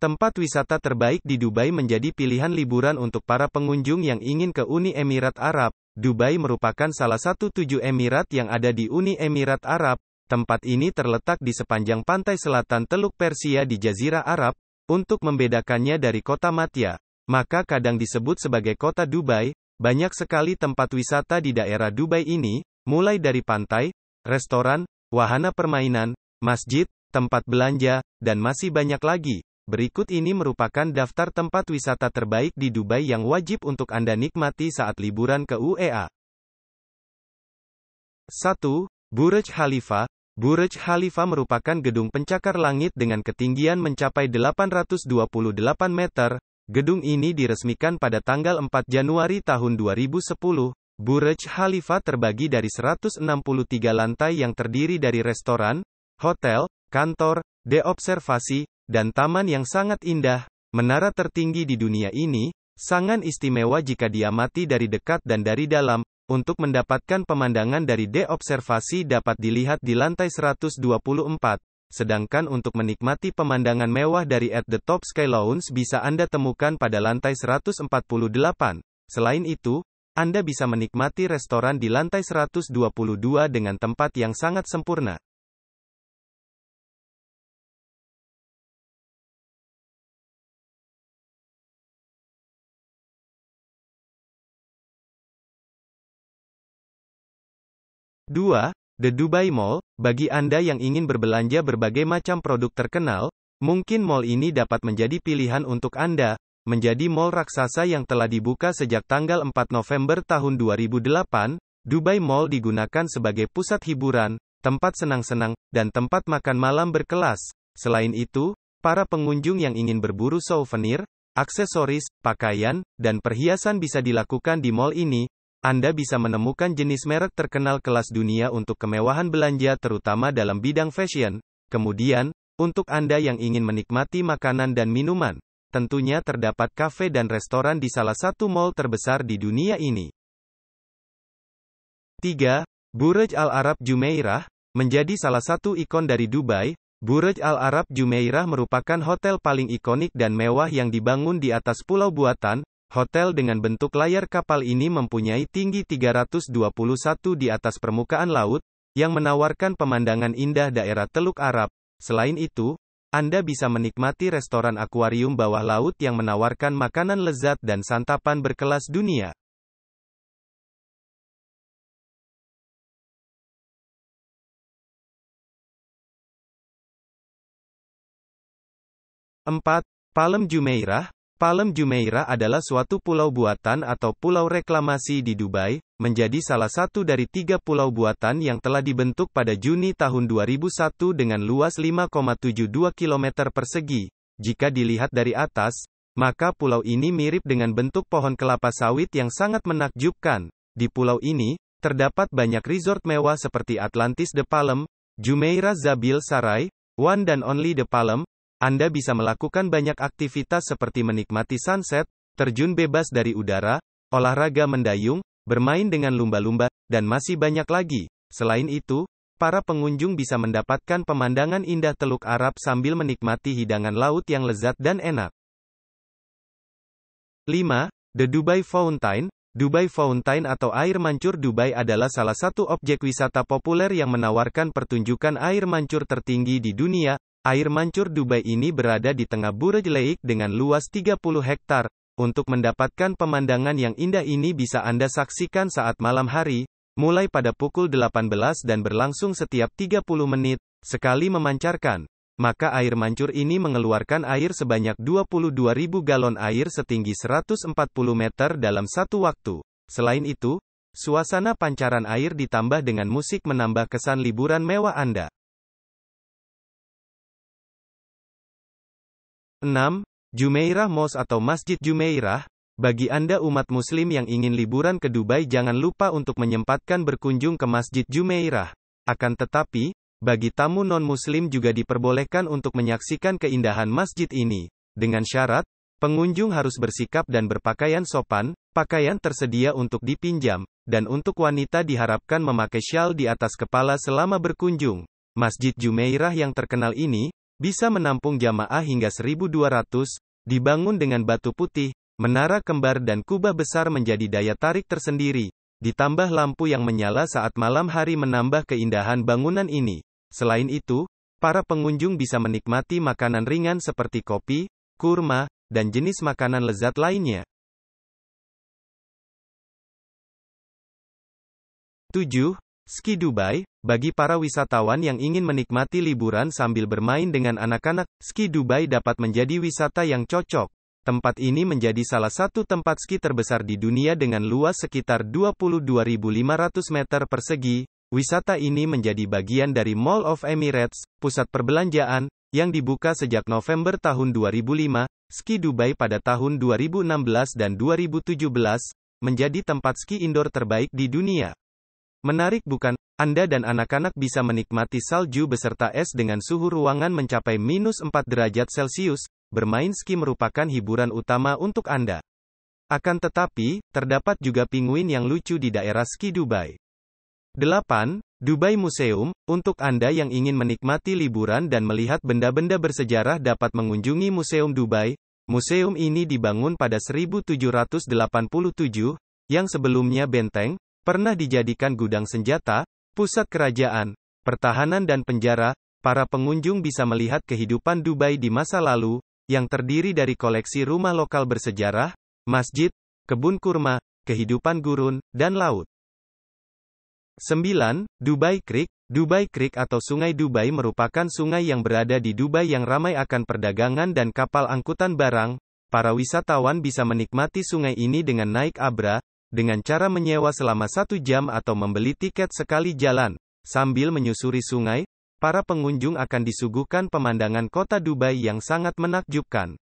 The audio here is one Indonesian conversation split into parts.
Tempat wisata terbaik di Dubai menjadi pilihan liburan untuk para pengunjung yang ingin ke Uni Emirat Arab. Dubai merupakan salah satu tujuh emirat yang ada di Uni Emirat Arab. Tempat ini terletak di sepanjang pantai selatan Teluk Persia di Jazirah Arab, untuk membedakannya dari kota Matia. Maka kadang disebut sebagai kota Dubai, banyak sekali tempat wisata di daerah Dubai ini, mulai dari pantai, restoran, wahana permainan, masjid, tempat belanja, dan masih banyak lagi. Berikut ini merupakan daftar tempat wisata terbaik di Dubai yang wajib untuk Anda nikmati saat liburan ke UEA. 1. Burj Khalifa Burj Khalifa merupakan gedung pencakar langit dengan ketinggian mencapai 828 meter. Gedung ini diresmikan pada tanggal 4 Januari tahun 2010. Burj Khalifa terbagi dari 163 lantai yang terdiri dari restoran, hotel, kantor, deobservasi, dan taman yang sangat indah, menara tertinggi di dunia ini, sangat istimewa jika diamati dari dekat dan dari dalam, untuk mendapatkan pemandangan dari deobservasi observasi dapat dilihat di lantai 124. Sedangkan untuk menikmati pemandangan mewah dari At The Top Sky Lounge bisa Anda temukan pada lantai 148. Selain itu, Anda bisa menikmati restoran di lantai 122 dengan tempat yang sangat sempurna. 2. The Dubai Mall, bagi Anda yang ingin berbelanja berbagai macam produk terkenal, mungkin mall ini dapat menjadi pilihan untuk Anda, menjadi mall raksasa yang telah dibuka sejak tanggal 4 November tahun 2008, Dubai Mall digunakan sebagai pusat hiburan, tempat senang-senang, dan tempat makan malam berkelas. Selain itu, para pengunjung yang ingin berburu souvenir, aksesoris, pakaian, dan perhiasan bisa dilakukan di mall ini, anda bisa menemukan jenis merek terkenal kelas dunia untuk kemewahan belanja terutama dalam bidang fashion. Kemudian, untuk Anda yang ingin menikmati makanan dan minuman, tentunya terdapat kafe dan restoran di salah satu mall terbesar di dunia ini. 3. Burj Al Arab Jumeirah, menjadi salah satu ikon dari Dubai, Burj Al Arab Jumeirah merupakan hotel paling ikonik dan mewah yang dibangun di atas pulau buatan, Hotel dengan bentuk layar kapal ini mempunyai tinggi 321 di atas permukaan laut, yang menawarkan pemandangan indah daerah Teluk Arab. Selain itu, Anda bisa menikmati restoran akuarium bawah laut yang menawarkan makanan lezat dan santapan berkelas dunia. Empat, Palem Jumeirah, Palem Jumeirah adalah suatu pulau buatan atau pulau reklamasi di Dubai, menjadi salah satu dari tiga pulau buatan yang telah dibentuk pada Juni tahun 2001 dengan luas 5,72 km persegi. Jika dilihat dari atas, maka pulau ini mirip dengan bentuk pohon kelapa sawit yang sangat menakjubkan. Di pulau ini, terdapat banyak resort mewah seperti Atlantis de Palm, Jumeirah Zabil Sarai, One dan Only de Palm, anda bisa melakukan banyak aktivitas seperti menikmati sunset, terjun bebas dari udara, olahraga mendayung, bermain dengan lumba-lumba, dan masih banyak lagi. Selain itu, para pengunjung bisa mendapatkan pemandangan indah Teluk Arab sambil menikmati hidangan laut yang lezat dan enak. 5. The Dubai Fountain Dubai Fountain atau air mancur Dubai adalah salah satu objek wisata populer yang menawarkan pertunjukan air mancur tertinggi di dunia, Air mancur Dubai ini berada di tengah Burj Lake dengan luas 30 hektar. Untuk mendapatkan pemandangan yang indah ini bisa Anda saksikan saat malam hari, mulai pada pukul 18 dan berlangsung setiap 30 menit, sekali memancarkan. Maka air mancur ini mengeluarkan air sebanyak 22.000 galon air setinggi 140 meter dalam satu waktu. Selain itu, suasana pancaran air ditambah dengan musik menambah kesan liburan mewah Anda. 6. Jumeirah Mosque atau Masjid Jumeirah, bagi Anda umat muslim yang ingin liburan ke Dubai jangan lupa untuk menyempatkan berkunjung ke Masjid Jumeirah. Akan tetapi, bagi tamu non-muslim juga diperbolehkan untuk menyaksikan keindahan masjid ini. Dengan syarat, pengunjung harus bersikap dan berpakaian sopan, pakaian tersedia untuk dipinjam, dan untuk wanita diharapkan memakai syal di atas kepala selama berkunjung. Masjid Jumeirah yang terkenal ini, bisa menampung jamaah hingga 1200, dibangun dengan batu putih, menara kembar dan kubah besar menjadi daya tarik tersendiri, ditambah lampu yang menyala saat malam hari menambah keindahan bangunan ini. Selain itu, para pengunjung bisa menikmati makanan ringan seperti kopi, kurma, dan jenis makanan lezat lainnya. 7. Ski Dubai, bagi para wisatawan yang ingin menikmati liburan sambil bermain dengan anak-anak, Ski Dubai dapat menjadi wisata yang cocok. Tempat ini menjadi salah satu tempat ski terbesar di dunia dengan luas sekitar 22.500 meter persegi. Wisata ini menjadi bagian dari Mall of Emirates, pusat perbelanjaan, yang dibuka sejak November tahun 2005, Ski Dubai pada tahun 2016 dan 2017, menjadi tempat ski indoor terbaik di dunia. Menarik bukan? Anda dan anak-anak bisa menikmati salju beserta es dengan suhu ruangan mencapai minus 4 derajat Celcius. Bermain ski merupakan hiburan utama untuk Anda. Akan tetapi, terdapat juga pinguin yang lucu di daerah ski Dubai. 8. Dubai Museum, untuk Anda yang ingin menikmati liburan dan melihat benda-benda bersejarah dapat mengunjungi Museum Dubai. Museum ini dibangun pada 1787, yang sebelumnya benteng, pernah dijadikan gudang senjata, pusat kerajaan, pertahanan dan penjara, para pengunjung bisa melihat kehidupan Dubai di masa lalu, yang terdiri dari koleksi rumah lokal bersejarah, masjid, kebun kurma, kehidupan gurun, dan laut. 9. Dubai Creek Dubai Creek atau Sungai Dubai merupakan sungai yang berada di Dubai yang ramai akan perdagangan dan kapal angkutan barang. Para wisatawan bisa menikmati sungai ini dengan naik abra, dengan cara menyewa selama satu jam atau membeli tiket sekali jalan. Sambil menyusuri sungai, para pengunjung akan disuguhkan pemandangan kota Dubai yang sangat menakjubkan.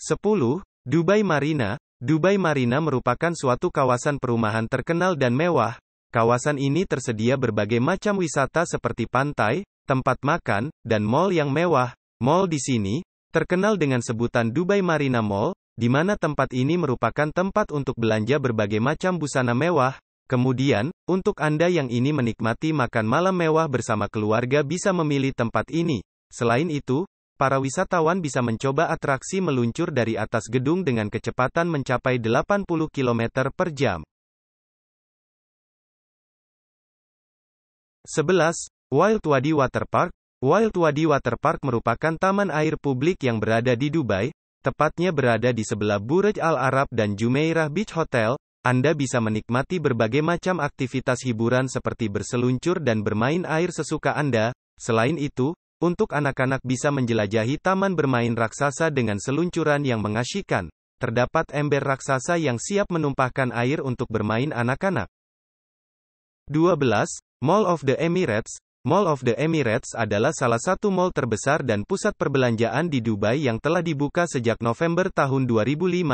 10. Dubai Marina Dubai Marina merupakan suatu kawasan perumahan terkenal dan mewah. Kawasan ini tersedia berbagai macam wisata seperti pantai, tempat makan, dan mall yang mewah. Mall di sini, terkenal dengan sebutan Dubai Marina Mall, di mana tempat ini merupakan tempat untuk belanja berbagai macam busana mewah. Kemudian, untuk Anda yang ini menikmati makan malam mewah bersama keluarga bisa memilih tempat ini. Selain itu, para wisatawan bisa mencoba atraksi meluncur dari atas gedung dengan kecepatan mencapai 80 km per jam. 11. Wild Wadi Waterpark Wild Wadi Waterpark merupakan taman air publik yang berada di Dubai, tepatnya berada di sebelah Burj Al Arab dan Jumeirah Beach Hotel, Anda bisa menikmati berbagai macam aktivitas hiburan seperti berseluncur dan bermain air sesuka Anda. Selain itu, untuk anak-anak bisa menjelajahi taman bermain raksasa dengan seluncuran yang mengasyikan. Terdapat ember raksasa yang siap menumpahkan air untuk bermain anak-anak. 12. Mall of the Emirates, Mall of the Emirates adalah salah satu mall terbesar dan pusat perbelanjaan di Dubai yang telah dibuka sejak November tahun 2005.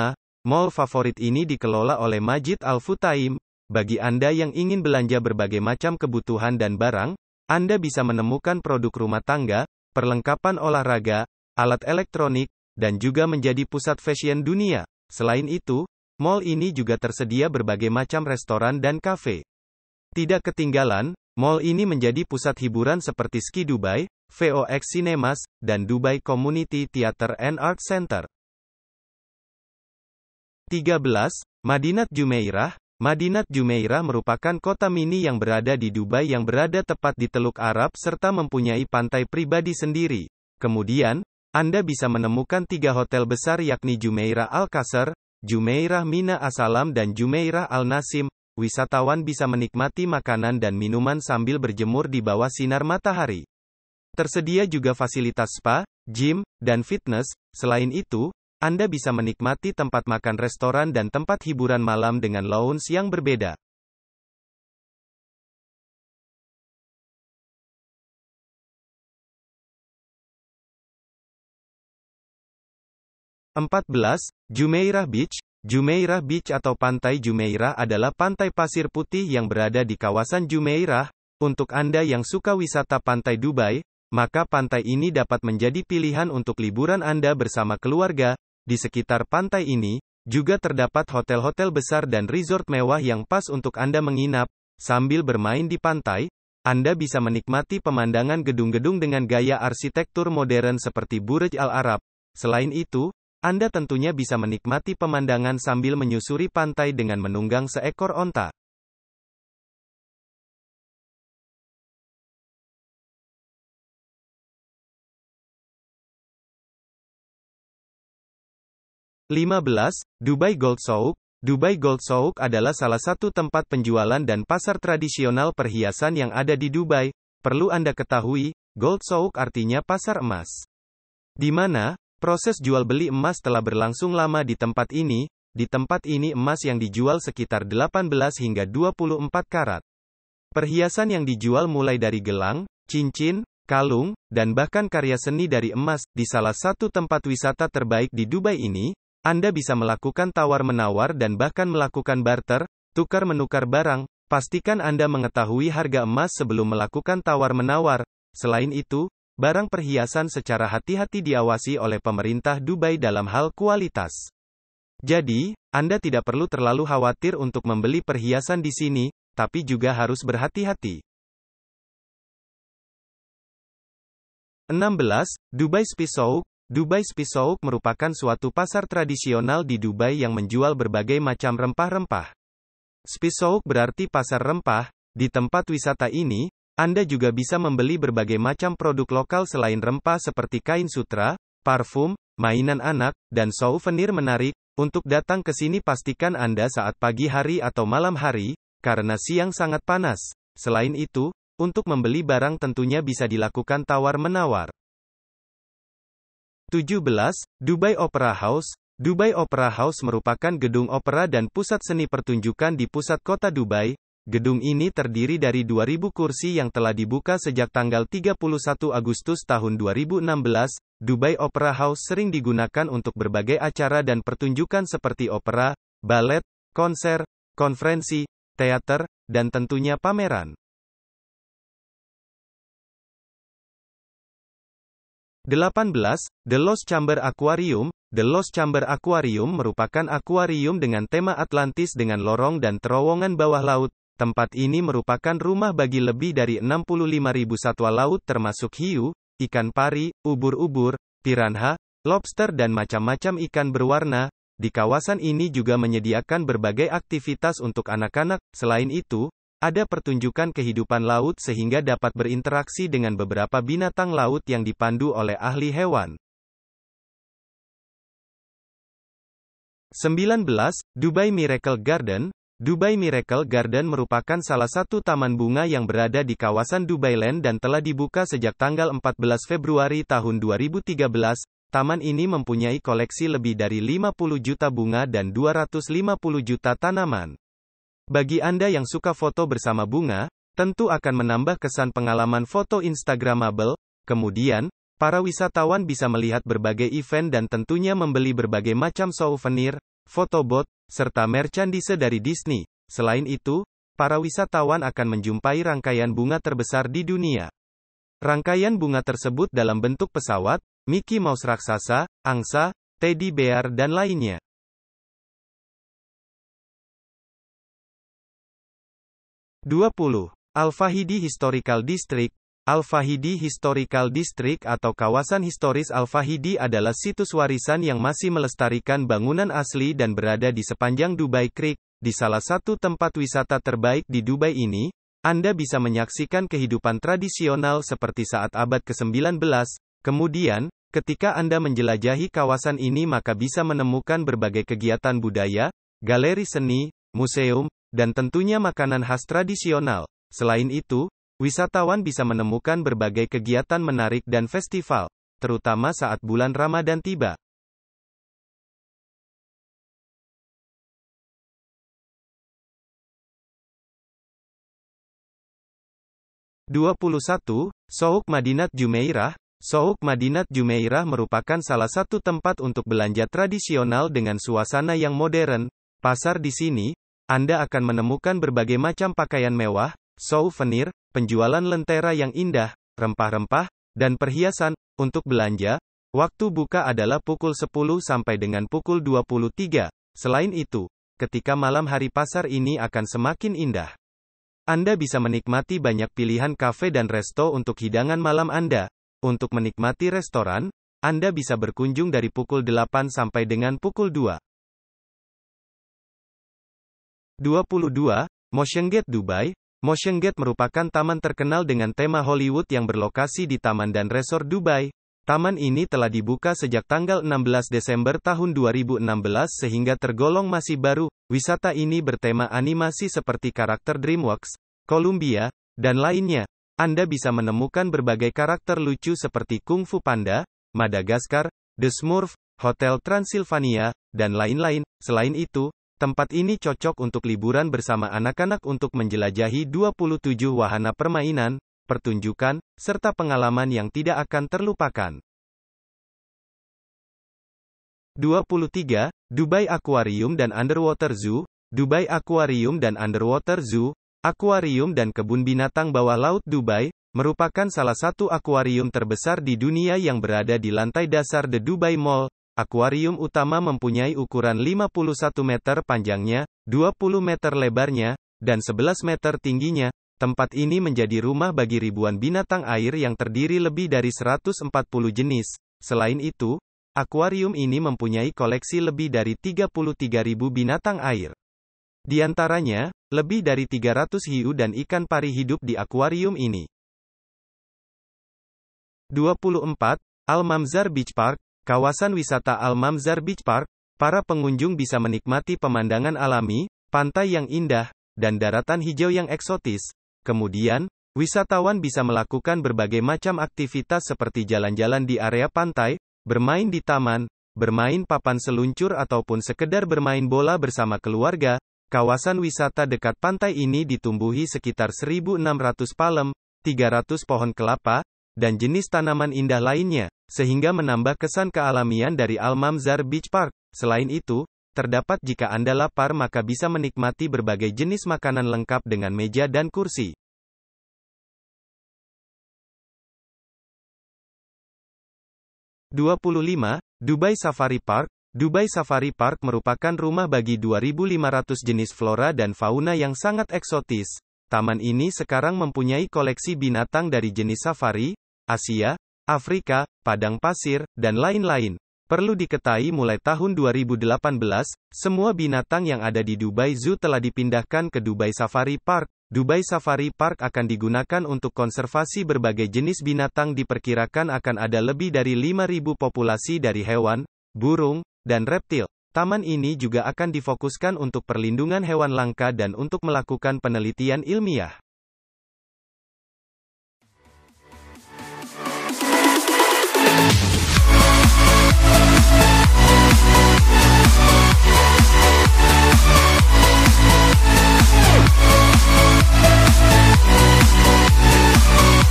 Mall favorit ini dikelola oleh Majid Al Futaim. Bagi Anda yang ingin belanja berbagai macam kebutuhan dan barang, Anda bisa menemukan produk rumah tangga, perlengkapan olahraga, alat elektronik, dan juga menjadi pusat fashion dunia. Selain itu, mall ini juga tersedia berbagai macam restoran dan kafe. Tidak ketinggalan, Mall ini menjadi pusat hiburan seperti Ski Dubai, VOX Cinemas, dan Dubai Community Theater and Art Center. 13. Madinat Jumeirah Madinat Jumeirah merupakan kota mini yang berada di Dubai yang berada tepat di Teluk Arab serta mempunyai pantai pribadi sendiri. Kemudian, Anda bisa menemukan tiga hotel besar yakni Jumeirah Al-Qasr, Jumeirah Mina Asalam dan Jumeirah Al-Nasim, wisatawan bisa menikmati makanan dan minuman sambil berjemur di bawah sinar matahari. Tersedia juga fasilitas spa, gym, dan fitness. Selain itu, Anda bisa menikmati tempat makan restoran dan tempat hiburan malam dengan lounge yang berbeda. Empat belas, Jumeirah Beach, Jumeirah Beach atau Pantai Jumeirah adalah pantai pasir putih yang berada di kawasan Jumeirah. Untuk Anda yang suka wisata pantai Dubai, maka pantai ini dapat menjadi pilihan untuk liburan Anda bersama keluarga. Di sekitar pantai ini, juga terdapat hotel-hotel besar dan resort mewah yang pas untuk Anda menginap. Sambil bermain di pantai, Anda bisa menikmati pemandangan gedung-gedung dengan gaya arsitektur modern seperti Burj Al Arab. Selain itu, anda tentunya bisa menikmati pemandangan sambil menyusuri pantai dengan menunggang seekor onta. Lima Dubai Gold Souk, Dubai Gold Souk adalah salah satu tempat penjualan dan pasar tradisional perhiasan yang ada di Dubai. Perlu Anda ketahui, Gold Souk artinya pasar emas. Di mana, Proses jual beli emas telah berlangsung lama di tempat ini. Di tempat ini emas yang dijual sekitar 18 hingga 24 karat. Perhiasan yang dijual mulai dari gelang, cincin, kalung, dan bahkan karya seni dari emas. Di salah satu tempat wisata terbaik di Dubai ini, Anda bisa melakukan tawar-menawar dan bahkan melakukan barter, tukar-menukar barang. Pastikan Anda mengetahui harga emas sebelum melakukan tawar-menawar. Selain itu, barang perhiasan secara hati-hati diawasi oleh pemerintah Dubai dalam hal kualitas. Jadi, Anda tidak perlu terlalu khawatir untuk membeli perhiasan di sini, tapi juga harus berhati-hati. 16. Dubai Spisouk Dubai Spisouk merupakan suatu pasar tradisional di Dubai yang menjual berbagai macam rempah-rempah. Spisouk berarti pasar rempah, di tempat wisata ini, anda juga bisa membeli berbagai macam produk lokal selain rempah seperti kain sutra, parfum, mainan anak, dan souvenir menarik. Untuk datang ke sini pastikan Anda saat pagi hari atau malam hari, karena siang sangat panas. Selain itu, untuk membeli barang tentunya bisa dilakukan tawar-menawar. 17. Dubai Opera House Dubai Opera House merupakan gedung opera dan pusat seni pertunjukan di pusat kota Dubai, Gedung ini terdiri dari 2.000 kursi yang telah dibuka sejak tanggal 31 Agustus tahun 2016. Dubai Opera House sering digunakan untuk berbagai acara dan pertunjukan seperti opera, balet, konser, konferensi, teater, dan tentunya pameran. 18. The Lost Chamber Aquarium The Lost Chamber Aquarium merupakan akuarium dengan tema Atlantis dengan lorong dan terowongan bawah laut, Tempat ini merupakan rumah bagi lebih dari 65.000 satwa laut termasuk hiu, ikan pari, ubur-ubur, piranha, lobster dan macam-macam ikan berwarna. Di kawasan ini juga menyediakan berbagai aktivitas untuk anak-anak. Selain itu, ada pertunjukan kehidupan laut sehingga dapat berinteraksi dengan beberapa binatang laut yang dipandu oleh ahli hewan. 19. Dubai Miracle Garden, Dubai Miracle Garden merupakan salah satu taman bunga yang berada di kawasan Dubai Land dan telah dibuka sejak tanggal 14 Februari tahun 2013. Taman ini mempunyai koleksi lebih dari 50 juta bunga dan 250 juta tanaman. Bagi Anda yang suka foto bersama bunga, tentu akan menambah kesan pengalaman foto Instagramable. Kemudian, para wisatawan bisa melihat berbagai event dan tentunya membeli berbagai macam souvenir, fotobot, serta merchandise dari Disney. Selain itu, para wisatawan akan menjumpai rangkaian bunga terbesar di dunia. Rangkaian bunga tersebut dalam bentuk pesawat, Mickey Mouse raksasa, angsa, teddy bear dan lainnya. Dua puluh. Al-Fahidi Historical District, Al-Fahidi Historical District atau kawasan historis Al-Fahidi adalah situs warisan yang masih melestarikan bangunan asli dan berada di sepanjang Dubai Creek. Di salah satu tempat wisata terbaik di Dubai ini, Anda bisa menyaksikan kehidupan tradisional seperti saat abad ke-19. Kemudian, ketika Anda menjelajahi kawasan ini maka bisa menemukan berbagai kegiatan budaya, galeri seni, museum, dan tentunya makanan khas tradisional. Selain itu, Wisatawan bisa menemukan berbagai kegiatan menarik dan festival, terutama saat bulan Ramadan tiba. Dua puluh Souk Madinat Jumeirah, Souk Madinat Jumeirah merupakan salah satu tempat untuk belanja tradisional dengan suasana yang modern. Pasar di sini, Anda akan menemukan berbagai macam pakaian mewah, souvenir, penjualan lentera yang indah, rempah-rempah, dan perhiasan, untuk belanja, waktu buka adalah pukul 10 sampai dengan pukul 23. Selain itu, ketika malam hari pasar ini akan semakin indah. Anda bisa menikmati banyak pilihan kafe dan resto untuk hidangan malam Anda. Untuk menikmati restoran, Anda bisa berkunjung dari pukul 8 sampai dengan pukul 2. 22. Motion Gate Dubai, Motion Gate merupakan taman terkenal dengan tema Hollywood yang berlokasi di Taman dan Resort Dubai. Taman ini telah dibuka sejak tanggal 16 Desember tahun 2016 sehingga tergolong masih baru. Wisata ini bertema animasi seperti karakter DreamWorks, Columbia, dan lainnya. Anda bisa menemukan berbagai karakter lucu seperti Kung Fu Panda, Madagaskar, The Smurf, Hotel Transylvania, dan lain-lain. Selain itu, Tempat ini cocok untuk liburan bersama anak-anak untuk menjelajahi 27 wahana permainan, pertunjukan, serta pengalaman yang tidak akan terlupakan. 23. Dubai Aquarium dan Underwater Zoo Dubai Aquarium dan Underwater Zoo, Akuarium dan Kebun Binatang Bawah Laut Dubai, merupakan salah satu akuarium terbesar di dunia yang berada di lantai dasar The Dubai Mall, Akuarium utama mempunyai ukuran 51 meter panjangnya, 20 meter lebarnya, dan 11 meter tingginya. Tempat ini menjadi rumah bagi ribuan binatang air yang terdiri lebih dari 140 jenis. Selain itu, akuarium ini mempunyai koleksi lebih dari 33.000 binatang air. Di antaranya, lebih dari 300 hiu dan ikan pari hidup di akuarium ini. 24. Al-Mamzar Beach Park, Kawasan wisata Al-Mamzar Beach Park, para pengunjung bisa menikmati pemandangan alami, pantai yang indah, dan daratan hijau yang eksotis. Kemudian, wisatawan bisa melakukan berbagai macam aktivitas seperti jalan-jalan di area pantai, bermain di taman, bermain papan seluncur ataupun sekedar bermain bola bersama keluarga. Kawasan wisata dekat pantai ini ditumbuhi sekitar 1.600 palem, 300 pohon kelapa, dan jenis tanaman indah lainnya sehingga menambah kesan kealamian dari Al Al-Mamzar Beach Park. Selain itu, terdapat jika Anda lapar maka bisa menikmati berbagai jenis makanan lengkap dengan meja dan kursi. lima Dubai Safari Park Dubai Safari Park merupakan rumah bagi 2.500 jenis flora dan fauna yang sangat eksotis. Taman ini sekarang mempunyai koleksi binatang dari jenis safari, Asia, Afrika, padang pasir, dan lain-lain. Perlu diketahui mulai tahun 2018, semua binatang yang ada di Dubai Zoo telah dipindahkan ke Dubai Safari Park. Dubai Safari Park akan digunakan untuk konservasi berbagai jenis binatang diperkirakan akan ada lebih dari 5.000 populasi dari hewan, burung, dan reptil. Taman ini juga akan difokuskan untuk perlindungan hewan langka dan untuk melakukan penelitian ilmiah.